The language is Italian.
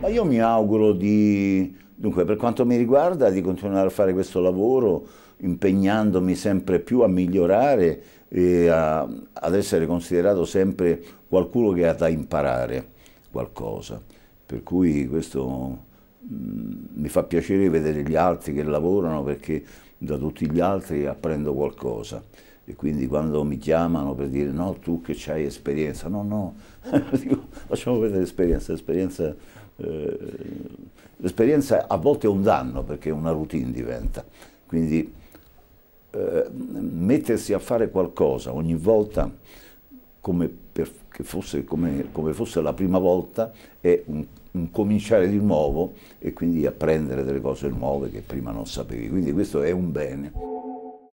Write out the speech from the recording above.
Ma io mi auguro di, dunque per quanto mi riguarda, di continuare a fare questo lavoro impegnandomi sempre più a migliorare e a, ad essere considerato sempre qualcuno che ha da imparare qualcosa. Per cui questo mh, mm, mi fa piacere vedere gli altri che lavorano perché da tutti gli altri apprendo qualcosa. E quindi quando mi chiamano per dire no, tu che hai esperienza, no, no, dico, facciamo vedere l'esperienza. L'esperienza, eh, l'esperienza a volte è un danno perché una routine diventa. Quindi eh, mettersi a fare qualcosa ogni volta come, per, fosse, come, come fosse la prima volta è un, cominciare di nuovo e quindi apprendere delle cose nuove che prima non sapevi. Quindi questo è un bene.